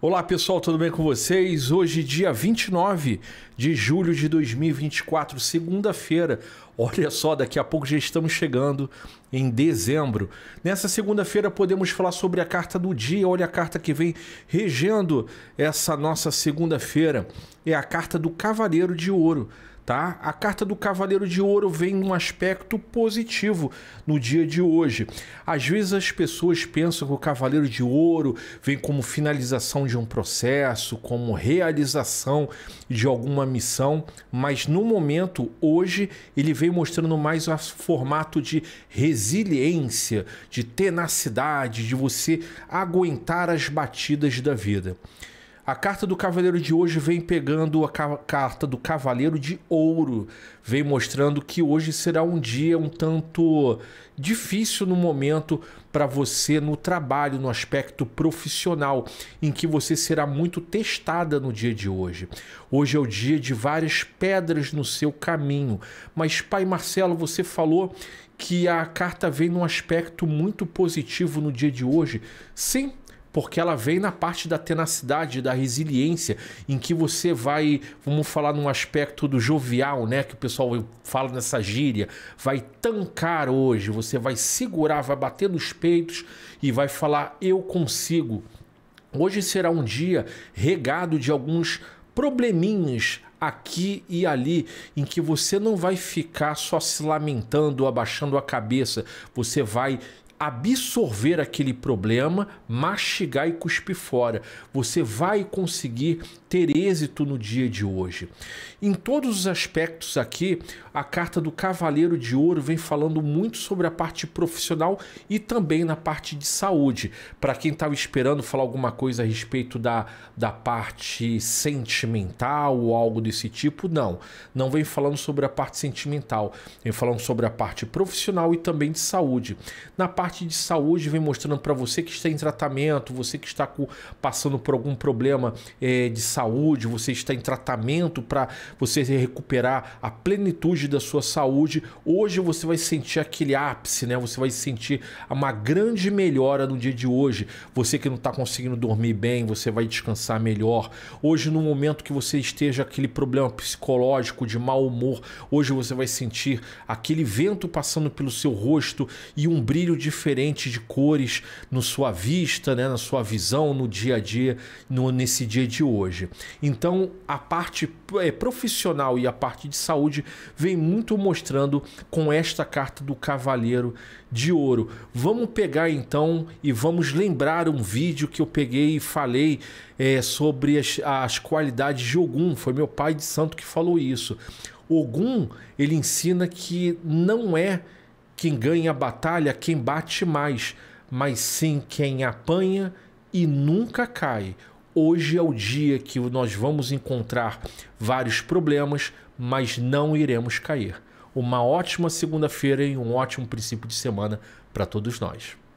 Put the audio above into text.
Olá pessoal, tudo bem com vocês? Hoje, dia 29 de julho de 2024, segunda-feira. Olha só, daqui a pouco já estamos chegando em dezembro. Nessa segunda-feira podemos falar sobre a carta do dia. Olha a carta que vem regendo essa nossa segunda-feira. É a carta do Cavaleiro de Ouro. Tá? A carta do Cavaleiro de Ouro vem num aspecto positivo no dia de hoje. Às vezes as pessoas pensam que o Cavaleiro de Ouro vem como finalização de um processo, como realização de alguma missão, mas no momento, hoje, ele vem mostrando mais o formato de resistência resiliência, de tenacidade, de você aguentar as batidas da vida. A carta do Cavaleiro de hoje vem pegando a ca carta do Cavaleiro de Ouro, vem mostrando que hoje será um dia um tanto difícil no momento para você no trabalho, no aspecto profissional, em que você será muito testada no dia de hoje. Hoje é o dia de várias pedras no seu caminho, mas pai Marcelo, você falou que a carta vem num aspecto muito positivo no dia de hoje. Sim, porque ela vem na parte da tenacidade, da resiliência, em que você vai, vamos falar num aspecto do jovial, né, que o pessoal fala nessa gíria, vai tancar hoje, você vai segurar, vai bater nos peitos e vai falar eu consigo. Hoje será um dia regado de alguns probleminhas aqui e ali, em que você não vai ficar só se lamentando, abaixando a cabeça, você vai absorver aquele problema, mastigar e cuspir fora. Você vai conseguir ter êxito no dia de hoje. Em todos os aspectos aqui, a carta do Cavaleiro de Ouro vem falando muito sobre a parte profissional e também na parte de saúde. Para quem estava esperando falar alguma coisa a respeito da, da parte sentimental ou algo desse tipo, não. Não vem falando sobre a parte sentimental, vem falando sobre a parte profissional e também de saúde. Na parte parte de saúde vem mostrando para você que está em tratamento, você que está com, passando por algum problema é, de saúde, você está em tratamento para você recuperar a plenitude da sua saúde. Hoje você vai sentir aquele ápice, né? Você vai sentir uma grande melhora no dia de hoje. Você que não está conseguindo dormir bem, você vai descansar melhor. Hoje, no momento que você esteja aquele problema psicológico de mau humor, hoje você vai sentir aquele vento passando pelo seu rosto e um brilho de diferente de cores na sua vista, né, na sua visão, no dia a dia, no, nesse dia de hoje. Então, a parte é, profissional e a parte de saúde vem muito mostrando com esta carta do Cavaleiro de Ouro. Vamos pegar então e vamos lembrar um vídeo que eu peguei e falei é, sobre as, as qualidades de Ogum. Foi meu pai de santo que falou isso. Ogum, ele ensina que não é quem ganha a batalha, quem bate mais, mas sim quem apanha e nunca cai. Hoje é o dia que nós vamos encontrar vários problemas, mas não iremos cair. Uma ótima segunda-feira e um ótimo princípio de semana para todos nós.